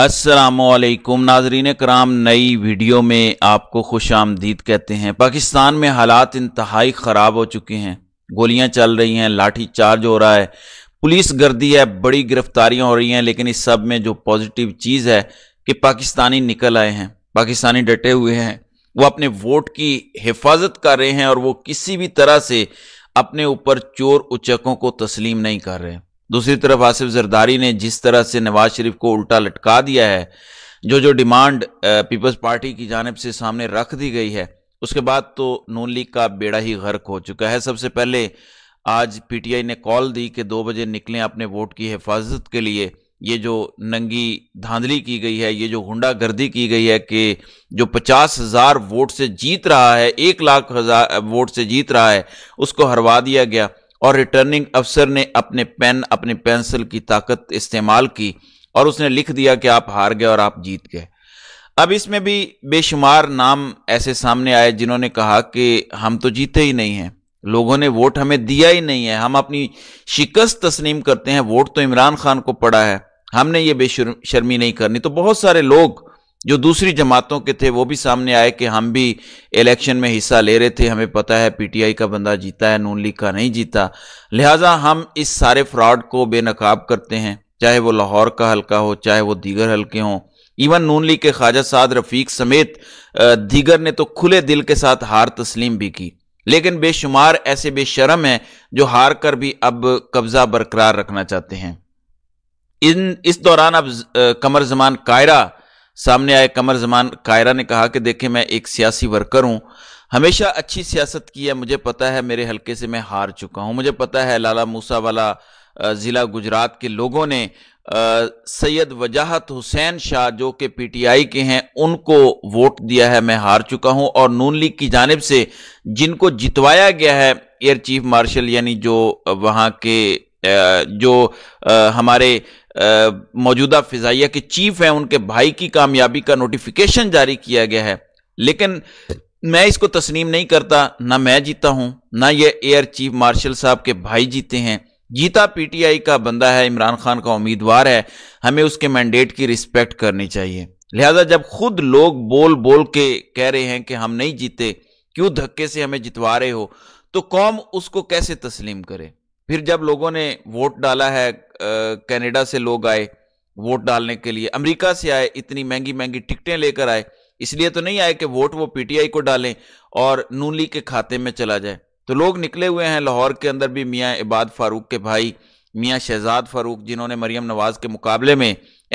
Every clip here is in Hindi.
असलकुम नाजरीन कराम नई वीडियो में आपको खुश आमदीद कहते हैं पाकिस्तान में हालात इंतहाई ख़राब हो चुके हैं गोलियां चल रही हैं लाठी चार्ज हो रहा है पुलिस गर्दी है बड़ी गिरफ्तारियां हो रही हैं लेकिन इस सब में जो पॉजिटिव चीज़ है कि पाकिस्तानी निकल आए हैं पाकिस्तानी डटे हुए हैं वो अपने वोट की हिफाजत कर रहे हैं और वो किसी भी तरह से अपने ऊपर चोर उचकों को तस्लीम नहीं कर रहे हैं दूसरी तरफ आसिफ जरदारी ने जिस तरह से नवाज शरीफ को उल्टा लटका दिया है जो जो डिमांड पीपल्स पार्टी की जानब से सामने रख दी गई है उसके बाद तो नून लीग का बेड़ा ही गर्क हो चुका है सबसे पहले आज पीटीआई ने कॉल दी कि दो बजे निकलें अपने वोट की हिफाजत के लिए ये जो नंगी धांधली की गई है ये जो गुंडागर्दी की गई है कि जो पचास हज़ार वोट से जीत रहा है एक लाख हज़ार वोट से जीत रहा है उसको हरवा दिया गया और रिटर्निंग अफसर ने अपने पेन अपने पेंसिल की ताकत इस्तेमाल की और उसने लिख दिया कि आप हार गए और आप जीत गए अब इसमें भी बेशुमार नाम ऐसे सामने आए जिन्होंने कहा कि हम तो जीते ही नहीं हैं लोगों ने वोट हमें दिया ही नहीं है हम अपनी शिकस्त तस्लीम करते हैं वोट तो इमरान खान को पड़ा है हमने ये बेशर्मी नहीं करनी तो बहुत सारे लोग जो दूसरी जमातों के थे वो भी सामने आए कि हम भी इलेक्शन में हिस्सा ले रहे थे हमें पता है पीटीआई का बंदा जीता है नून लीग का नहीं जीता लिहाजा हम इस सारे फ्रॉड को बेनकाब करते हैं चाहे वो लाहौर का हल्का हो चाहे वो दीगर हल्के हों इवन नून लीग के ख्वाजा साद रफीक समेत दीगर ने तो खुले दिल के साथ हार तस्लीम भी की लेकिन बेशुमार ऐसे बेशरम हैं जो हार कर भी अब कब्जा बरकरार रखना चाहते हैं इन इस दौरान अब कमर जमान कायरा सामने आए कमर जमान कायरा ने कहा कि देखें मैं एक सियासी वर्कर हूं हमेशा अच्छी सियासत की है मुझे पता है मेरे हल्के से मैं हार चुका हूं मुझे पता है लाला मूसा वाला ज़िला गुजरात के लोगों ने सैयद वजाहत हुसैन शाह जो कि पीटीआई के हैं उनको वोट दिया है मैं हार चुका हूं और नून लीग की जानब से जिनको जितवाया गया है एयर चीफ मार्शल यानी जो वहां के जो हमारे मौजूदा फिजाइया के चीफ हैं उनके भाई की कामयाबी का नोटिफिकेशन जारी किया गया है लेकिन मैं इसको तस्लीम नहीं करता ना मैं जीता हूं ना ये एयर चीफ मार्शल साहब के भाई जीते हैं जीता पीटीआई का बंदा है इमरान खान का उम्मीदवार है हमें उसके मैंडेट की रिस्पेक्ट करनी चाहिए लिहाजा जब खुद लोग बोल बोल के कह रहे हैं कि हम नहीं जीते क्यों धक्के से हमें जितवा रहे हो तो कौम उसको कैसे तस्लीम करे फिर जब लोगों ने वोट डाला है कनाडा से लोग आए वोट डालने के लिए अमेरिका से आए इतनी महंगी महंगी टिकटें लेकर आए इसलिए तो नहीं आए कि वोट वो पीटीआई को डालें और नून लीग के खाते में चला जाए तो लोग निकले हुए हैं लाहौर के अंदर भी मियाँ इबाद फारूक के भाई मियाँ शहजाद फारूक जिन्होंने मरियम नवाज के मुकाबले में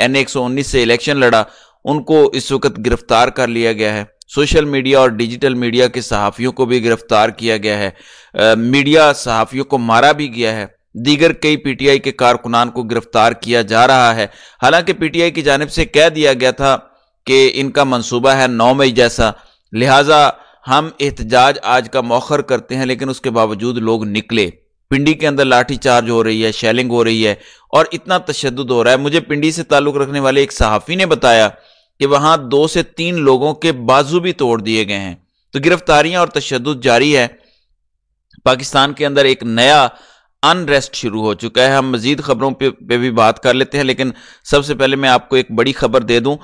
एन से इलेक्शन लड़ा उनको इस वक्त गिरफ्तार कर लिया गया है सोशल मीडिया और डिजिटल मीडिया के सहाफ़ियों को भी गिरफ्तार किया गया है आ, मीडिया सहाफ़ियों को मारा भी गया है दीगर कई पीटीआई के कारकुनान को गिरफ्तार किया जा रहा है हालांकि पीटीआई की जानब से कह दिया गया था कि इनका मंसूबा है नौ मई जैसा लिहाजा हम एहतजाज आज का मौखर करते हैं लेकिन उसके बावजूद लोग निकले पिंडी के अंदर लाठी चार्ज हो रही है शेलिंग हो रही है और इतना तशद हो रहा है मुझे पिंडी से ताल्लुक़ रखने वाले एक सहाफ़ी ने बताया कि वहां दो से तीन लोगों के बाजू भी तोड़ दिए गए हैं तो गिरफ्तारियां और तशद जारी है पाकिस्तान के अंदर एक नया अनरेस्ट शुरू हो चुका है हम मजीद खबरों पे, पे भी बात कर लेते हैं लेकिन सबसे पहले मैं आपको एक बड़ी खबर दे दूं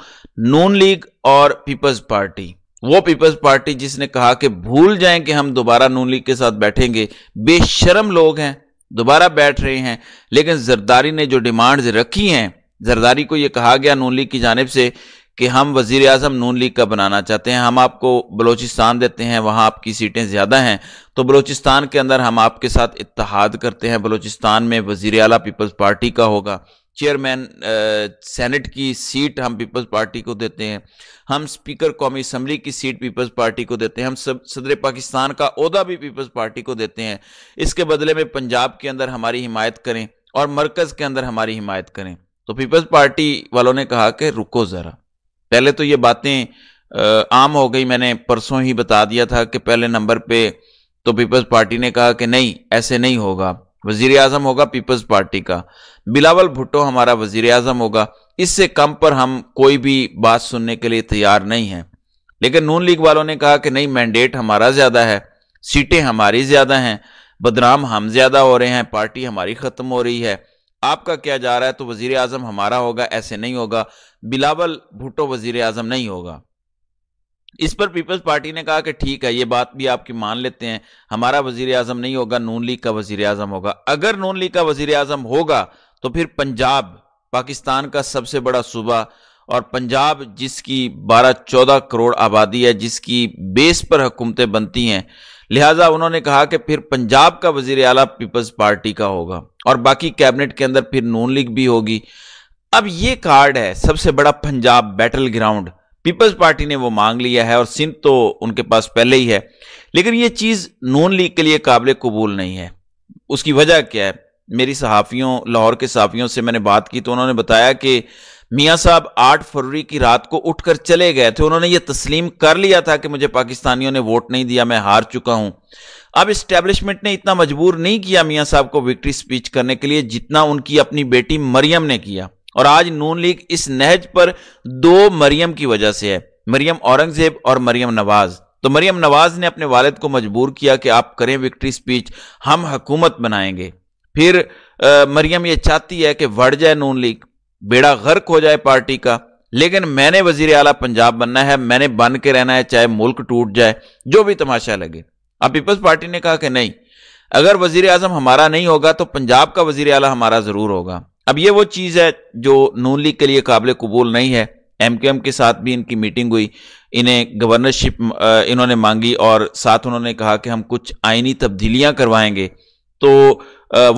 नून लीग और पीपल्स पार्टी वो पीपल्स पार्टी जिसने कहा कि भूल जाएं कि हम दोबारा नून लीग के साथ बैठेंगे बेशरम लोग हैं दोबारा बैठ रहे हैं लेकिन जरदारी ने जो डिमांड्स रखी हैं जरदारी को यह कहा गया नून लीग की जानब से कि हम वजीर अजम नून लीग का बनाना चाहते हैं हम आपको बलोचिस्तान देते हैं वहाँ आपकी सीटें ज़्यादा हैं तो बलोचिस्तान के अंदर हम आपके साथ इतिहाद करते हैं बलोचिस्तान में वजीर अला पीपल्स पार्टी का होगा चेयरमैन सेनेट की सीट हम पीपल्स पार्टी को देते हैं हम स्पीकर कौमी असम्बली की सीट पीपल्स पार्टी को देते हैं हम सब सदर पाकिस्तान का अहदा भी पीपल्स पार्टी को देते हैं इसके बदले में पंजाब के अंदर हमारी हिमायत करें और मरकज़ के अंदर हमारी हिमायत करें तो पीपल्स पार्टी वालों ने कहा कि रुको ज़रा पहले तो ये बातें आम हो गई मैंने परसों ही बता दिया था कि पहले नंबर पे तो पीपल्स पार्टी ने कहा कि नहीं ऐसे नहीं होगा वजीर आजम होगा पीपल्स पार्टी का बिलावल भुट्टो हमारा वजीर आजम होगा इससे कम पर हम कोई भी बात सुनने के लिए तैयार नहीं है लेकिन नून लीग वालों ने कहा कि नहीं मैंडेट हमारा ज्यादा है सीटें हमारी ज्यादा हैं बदनाम हम ज्यादा हो रहे हैं पार्टी हमारी खत्म हो रही है आपका क्या जा रहा है तो वजीर आजम हमारा होगा ऐसे नहीं होगा बिलावल भुट्टो वजीर आजम नहीं होगा इस पर पीपल्स पार्टी ने कहा कि ठीक है ये बात भी आपकी मान लेते हैं हमारा वजीर आजम नहीं होगा नून लीग का वजीर आजम होगा अगर नून लीग का वजीर आजम होगा तो फिर पंजाब पाकिस्तान का सबसे बड़ा सूबा और पंजाब जिसकी 12-14 करोड़ आबादी है जिसकी बेस पर हुकूमतें बनती हैं लिहाजा उन्होंने कहा कि फिर पंजाब का वजीर अला पीपल्स पार्टी का होगा और बाकी कैबिनेट के अंदर फिर नून लीग भी होगी अब ये कार्ड है सबसे बड़ा Punjab battleground Peoples Party ने वो मांग लिया है और सिंध तो उनके पास पहले ही है लेकिन ये चीज़ नून लीग के लिए काबिल कबूल नहीं है उसकी वजह क्या है मेरी सहाफ़ियों लाहौर के सहाफ़ियों से मैंने बात की तो उन्होंने बताया कि मियाँ साहब 8 फरवरी की रात को उठकर चले गए थे उन्होंने ये तस्लीम कर लिया था कि मुझे पाकिस्तानियों ने वोट नहीं दिया मैं हार चुका हूं अब इस्टेब्लिशमेंट ने इतना मजबूर नहीं किया मियाँ साहब को विक्ट्री स्पीच करने के लिए जितना उनकी अपनी बेटी मरियम ने किया और आज नून लीग इस नहज पर दो मरियम की वजह से है मरियम औरंगजेब और मरियम नवाज़ तो मरियम नवाज ने अपने वालिद को मजबूर किया कि आप करें विक्ट्री स्पीच हम हकूमत बनाएंगे फिर मरियम ये चाहती है कि बढ़ जाए नून लीग बेड़ा गर्क हो जाए पार्टी का लेकिन मैंने वजीर आला पंजाब बनना है मैंने बन के रहना है चाहे मुल्क टूट जाए जो भी तमाशा लगे अब पीपल्स पार्टी ने कहा कि नहीं अगर वजीर अजम हमारा नहीं होगा तो पंजाब का वजीर अला हमारा जरूर होगा अब ये वो चीज़ है जो नून लीग के लिए काबिल कबूल नहीं है एम के एम के साथ भी इनकी मीटिंग हुई इन्हें गवर्नरशिप इन्होंने मांगी और साथ उन्होंने कहा कि हम कुछ आइनी तब्दीलियां करवाएंगे तो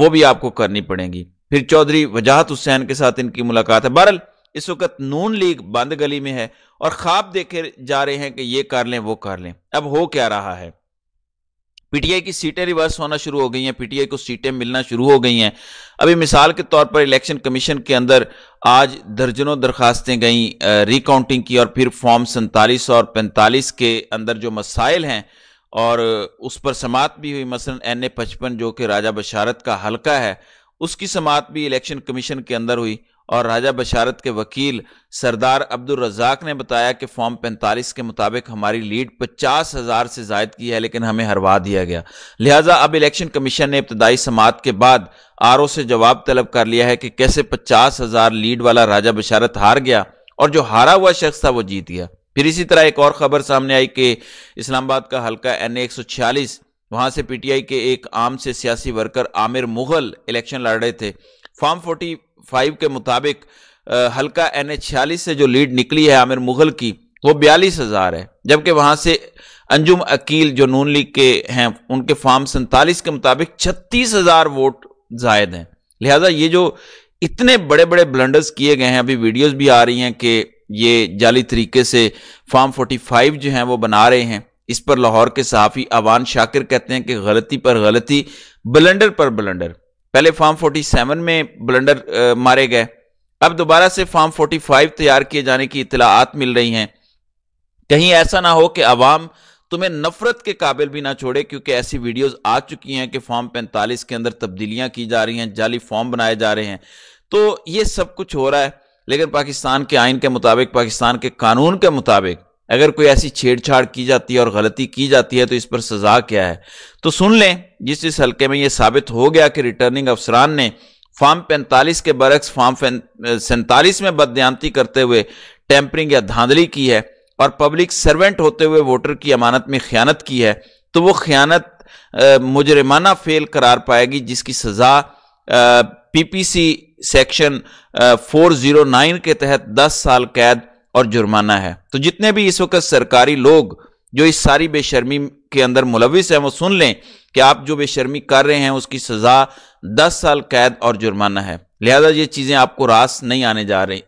वो भी आपको करनी पड़ेंगी फिर चौधरी वजाहत हुसैन के साथ इनकी मुलाकात है बहरल इस वक्त नून लीग बंद गली में है और ख्वाब देखे जा रहे हैं कि ये कर लें वो कर लें अब हो क्या रहा है पीटीआई की सीटें रिवर्स होना शुरू हो गई हैं पीटीआई को सीटें मिलना शुरू हो गई हैं अभी मिसाल के तौर पर इलेक्शन कमीशन के अंदर आज दर्जनों दरखास्तें गई रिकाउंटिंग की और फिर फॉर्म सैंतालीस और पैंतालीस के अंदर जो मसाइल हैं और उस पर समाप्त भी हुई मसलन एन ए पचपन जो कि राजा बशारत का हल्का है उसकी समात भी इलेक्शन कमीशन के अंदर हुई और राजा बशारत के वकील सरदार अब्दुल रजाक ने बताया कि फॉर्म 45 के मुताबिक हमारी लीड पचास हज़ार से जायद की है लेकिन हमें हरवा दिया गया लिहाजा अब इलेक्शन कमीशन ने इब्तदाई समात के बाद आर से जवाब तलब कर लिया है कि कैसे पचास हज़ार लीड वाला राजा बशारत हार गया और जो हारा हुआ शख्स था वो जीत गया फिर इसी तरह एक और खबर सामने आई कि इस्लामाबाद का हल्का एन ए वहां से पीटीआई के एक आम से सियासी वर्कर आमिर मुगल इलेक्शन लड़ रहे थे फॉर्म 45 के मुताबिक हल्का एन एच छियालीस से जो लीड निकली है आमिर मुगल की वो बयालीस हज़ार है जबकि वहाँ से अंजुम अकील जो नून लीग के हैं उनके फॉर्म सैंतालीस के मुताबिक छत्तीस हज़ार वोट जायद हैं लिहाजा ये जो इतने बड़े बड़े ब्लंडर्स किए गए हैं अभी वीडियोस भी आ रही हैं कि ये जाली तरीके से फॉर्म 45 जो हैं वो बना रहे हैं इस पर लाहौर के सहाफ़ी अवान शाकिर कहते हैं कि गलती पर गलती बलंडर पर ब्लेंडर पहले फार्म सेवन में ब्लेंडर मारे गए अब दोबारा से फार्म फाइव तैयार किए जाने की इतलाआत मिल रही हैं कहीं ऐसा ना हो कि अवाम तुम्हें नफरत के काबिल भी ना छोड़े क्योंकि ऐसी वीडियोज आ चुकी हैं कि फॉर्म पैंतालीस के अंदर तब्दीलियां की जा रही हैं जाली फॉर्म बनाए जा रहे हैं तो ये सब कुछ हो रहा है लेकिन पाकिस्तान के आइन के मुताबिक पाकिस्तान के कानून के मुताबिक अगर कोई ऐसी छेड़छाड़ की जाती है और गलती की जाती है तो इस पर सजा क्या है तो सुन लें जिस जिस हल्के में यह साबित हो गया कि रिटर्निंग अफसरान ने फॉर्म 45 के बरक्स फॉर्म सैंतालीस में बदयामती करते हुए टैंपरिंग या धांधली की है और पब्लिक सर्वेंट होते हुए वोटर की अमानत में ख्यानत की है तो वो ख्यानत मुजरमाना फेल करार पाएगी जिसकी सजा पीपीसी सेक्शन 409 के तहत 10 साल कैद और जुर्माना है तो जितने भी इस वक्त सरकारी लोग जो इस सारी बेशर्मी के अंदर मुलविस हैं वो सुन लें कि आप जो बेशर्मी कर रहे हैं उसकी सजा दस साल कैद और जुर्माना है लिहाजा ये चीजें आपको रास नहीं आने जा रही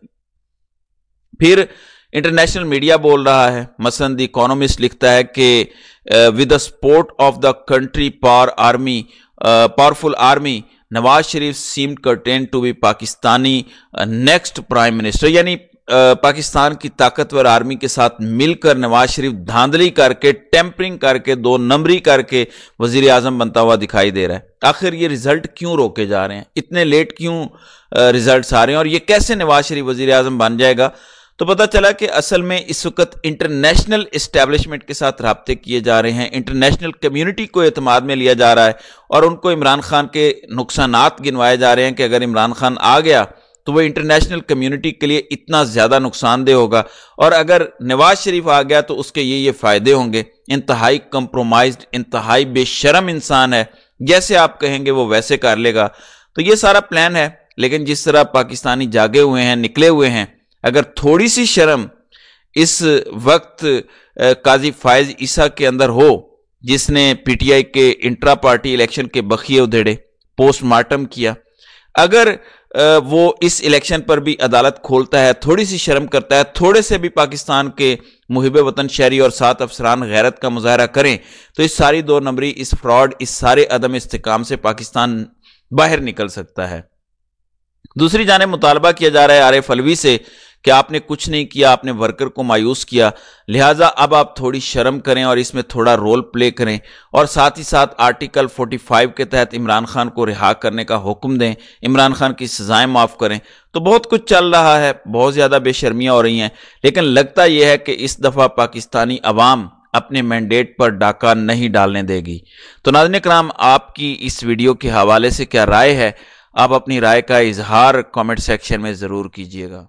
फिर इंटरनेशनल मीडिया बोल रहा है मसंद द इकोनॉमिस्ट लिखता है कि with the support of the country power army powerful army Nawaz Sharif seem certain to be Pakistani next prime minister यानी पाकिस्तान की ताकतवर आर्मी के साथ मिलकर नवाज शरीफ धांधली करके टेम्परिंग करके दो नंबरी करके वजीर आजम बनता हुआ दिखाई दे रहा है आखिर ये रिजल्ट क्यों रोके जा रहे हैं इतने लेट क्यों रिजल्ट आ रहे हैं और ये कैसे नवाज शरीफ वजीर आजम बन जाएगा तो पता चला कि असल में इस वक्त इंटरनेशनल इस्टेब्लिशमेंट के साथ रबते किए जा रहे हैं इंटरनेशनल कम्युनिटी को अतमाद में लिया जा रहा है और उनको इमरान खान के नुकसान गिनवाए जा रहे हैं कि अगर इमरान खान आ गया तो वो इंटरनेशनल कम्युनिटी के लिए इतना ज़्यादा नुकसानदेह होगा और अगर नवाज शरीफ आ गया तो उसके ये ये फ़ायदे होंगे इंतहाई कंप्रोमाइज इंतहाई बेशरम इंसान है जैसे आप कहेंगे वो वैसे कर लेगा तो ये सारा प्लान है लेकिन जिस तरह पाकिस्तानी जागे हुए हैं निकले हुए हैं अगर थोड़ी सी शर्म इस वक्त काजी फायज ईसा के अंदर हो जिसने पीटीआई के इंट्रा पार्टी इलेक्शन के बखिए उधेड़े पोस्टमार्टम किया अगर वो इस इलेक्शन पर भी अदालत खोलता है थोड़ी सी शर्म करता है थोड़े से भी पाकिस्तान के मुहिब वतन शहरी और सात अफसरान गैरत का मुजाहरा करें तो इस सारी दो नंबरी इस फ्रॉड इस सारे अदम इसकाम से पाकिस्तान बाहर निकल सकता है दूसरी जानब मुतालबा किया जा रहा है आरिफ अलवी से कि आपने कुछ नहीं किया आपने वर्कर को मायूस किया लिहाजा अब आप थोड़ी शर्म करें और इसमें थोड़ा रोल प्ले करें और साथ ही साथ आर्टिकल 45 के तहत इमरान खान को रिहा करने का हुक्म दें इमरान खान की सजाएं माफ़ करें तो बहुत कुछ चल रहा है बहुत ज़्यादा बेशर्मियां हो रही हैं लेकिन लगता यह है कि इस दफ़ा पाकिस्तानी अवाम अपने मैंडेट पर डाका नहीं डालने देगी तो नाजन कराम आपकी इस वीडियो के हवाले से क्या राय है आप अपनी राय का इजहार कमेंट सेक्शन में ज़रूर कीजिएगा